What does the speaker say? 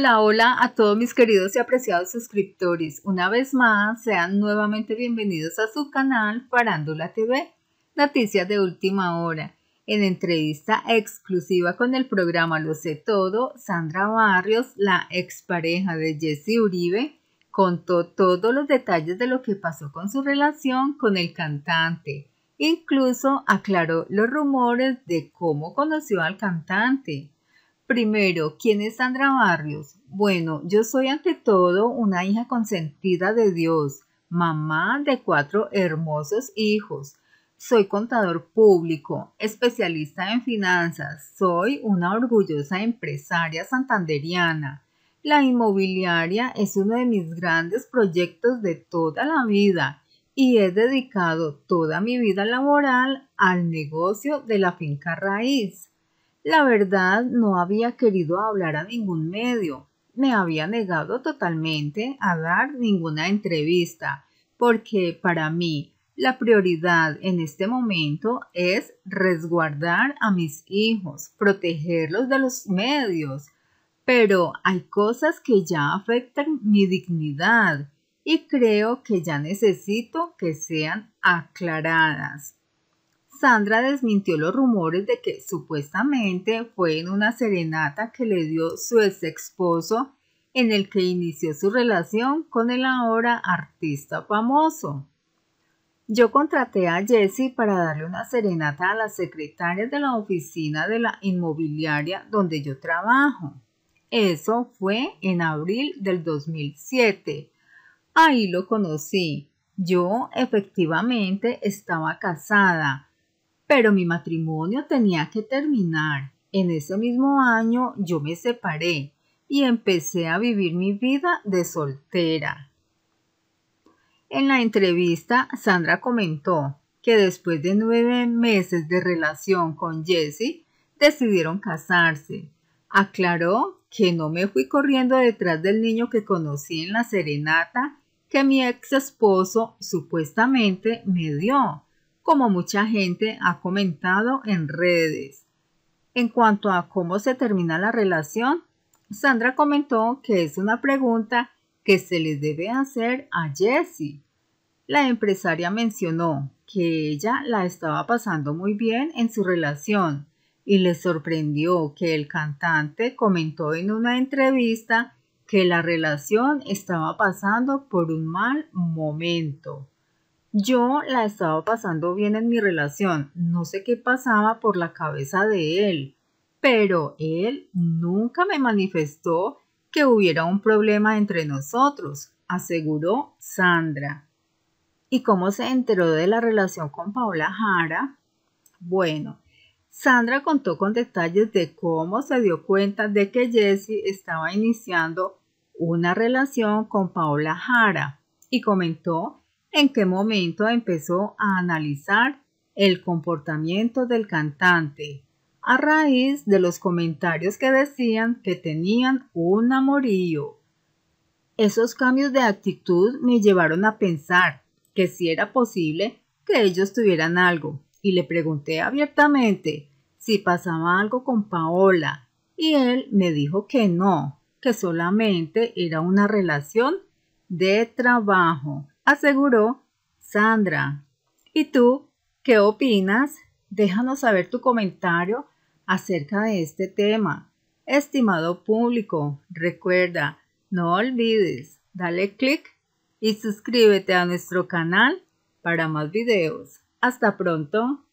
Hola, hola a todos mis queridos y apreciados suscriptores. Una vez más, sean nuevamente bienvenidos a su canal Parándola TV, noticias de última hora. En entrevista exclusiva con el programa Lo sé todo, Sandra Barrios, la expareja de Jesse Uribe, contó todos los detalles de lo que pasó con su relación con el cantante. Incluso aclaró los rumores de cómo conoció al cantante. Primero, ¿quién es Sandra Barrios? Bueno, yo soy ante todo una hija consentida de Dios, mamá de cuatro hermosos hijos. Soy contador público, especialista en finanzas, soy una orgullosa empresaria santanderiana. La inmobiliaria es uno de mis grandes proyectos de toda la vida y he dedicado toda mi vida laboral al negocio de la finca raíz. La verdad, no había querido hablar a ningún medio. Me había negado totalmente a dar ninguna entrevista, porque para mí la prioridad en este momento es resguardar a mis hijos, protegerlos de los medios. Pero hay cosas que ya afectan mi dignidad y creo que ya necesito que sean aclaradas. Sandra desmintió los rumores de que supuestamente fue en una serenata que le dio su ex esposo en el que inició su relación con el ahora artista famoso. Yo contraté a Jesse para darle una serenata a las secretarias de la oficina de la inmobiliaria donde yo trabajo. Eso fue en abril del 2007. Ahí lo conocí. Yo efectivamente estaba casada pero mi matrimonio tenía que terminar. En ese mismo año yo me separé y empecé a vivir mi vida de soltera. En la entrevista, Sandra comentó que después de nueve meses de relación con Jesse, decidieron casarse. Aclaró que no me fui corriendo detrás del niño que conocí en la serenata que mi ex esposo supuestamente me dio como mucha gente ha comentado en redes. En cuanto a cómo se termina la relación, Sandra comentó que es una pregunta que se le debe hacer a Jessie. La empresaria mencionó que ella la estaba pasando muy bien en su relación y le sorprendió que el cantante comentó en una entrevista que la relación estaba pasando por un mal momento. Yo la estaba pasando bien en mi relación, no sé qué pasaba por la cabeza de él, pero él nunca me manifestó que hubiera un problema entre nosotros, aseguró Sandra. ¿Y cómo se enteró de la relación con Paula Jara? Bueno, Sandra contó con detalles de cómo se dio cuenta de que Jesse estaba iniciando una relación con Paula Jara y comentó en qué momento empezó a analizar el comportamiento del cantante a raíz de los comentarios que decían que tenían un amorío. Esos cambios de actitud me llevaron a pensar que si era posible que ellos tuvieran algo y le pregunté abiertamente si pasaba algo con Paola y él me dijo que no, que solamente era una relación de trabajo aseguró Sandra. ¿Y tú qué opinas? Déjanos saber tu comentario acerca de este tema. Estimado público, recuerda, no olvides, dale clic y suscríbete a nuestro canal para más videos. Hasta pronto.